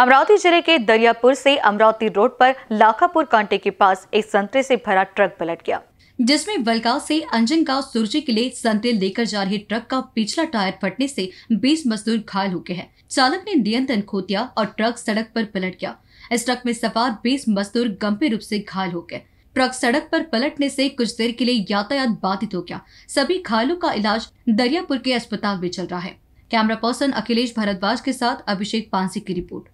अमरावती जिले के दरियापुर से अमरावती रोड पर लाखापुर कांटे के पास एक संतरे से भरा ट्रक पलट गया जिसमें बलगांव से गांव सुरजी के लिए संतरे लेकर जा रहे ट्रक का पिछला टायर फटने से 20 मजदूर घायल हो गए हैं चालक ने नियंत्रण खो दिया और ट्रक सड़क पर पलट गया इस ट्रक में सवार 20 मजदूर गंभीर रूप से घायल हो गए ट्रक सड़क पर पलटने से कुछ देर के लिए यातायात बाधित हो गया सभी घायलों का इलाज दरियापुर के अस्पताल में चल रहा है कैमरा पर्सन अखिलेश भारद्वाज के साथ अभिषेक पांसी की रिपोर्ट